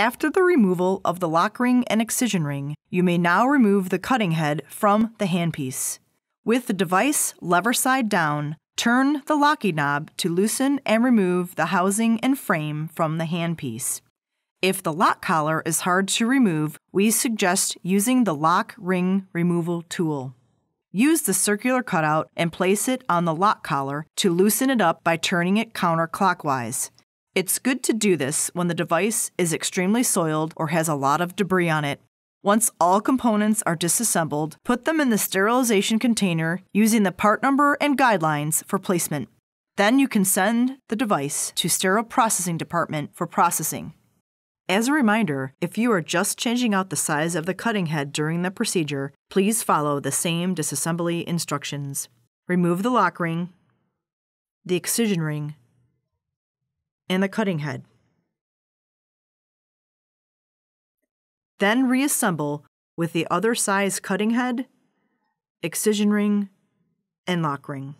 After the removal of the lock ring and excision ring, you may now remove the cutting head from the handpiece. With the device lever side down, turn the locking knob to loosen and remove the housing and frame from the handpiece. If the lock collar is hard to remove, we suggest using the lock ring removal tool. Use the circular cutout and place it on the lock collar to loosen it up by turning it counterclockwise. It's good to do this when the device is extremely soiled or has a lot of debris on it. Once all components are disassembled, put them in the sterilization container using the part number and guidelines for placement. Then you can send the device to Sterile Processing Department for processing. As a reminder, if you are just changing out the size of the cutting head during the procedure, please follow the same disassembly instructions. Remove the lock ring, the excision ring, and the cutting head. Then reassemble with the other size cutting head, excision ring, and lock ring.